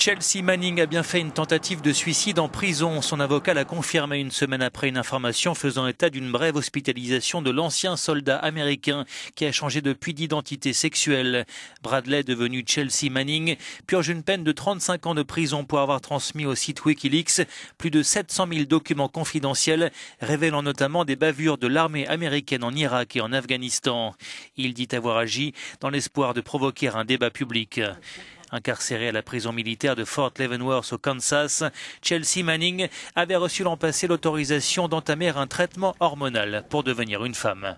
Chelsea Manning a bien fait une tentative de suicide en prison. Son avocat l'a confirmé une semaine après une information faisant état d'une brève hospitalisation de l'ancien soldat américain qui a changé depuis d'identité sexuelle. Bradley, devenu Chelsea Manning, purge une peine de 35 ans de prison pour avoir transmis au site Wikileaks plus de 700 000 documents confidentiels révélant notamment des bavures de l'armée américaine en Irak et en Afghanistan. Il dit avoir agi dans l'espoir de provoquer un débat public. Incarcéré à la prison militaire de Fort Leavenworth au Kansas, Chelsea Manning avait reçu l'an passé l'autorisation d'entamer un traitement hormonal pour devenir une femme.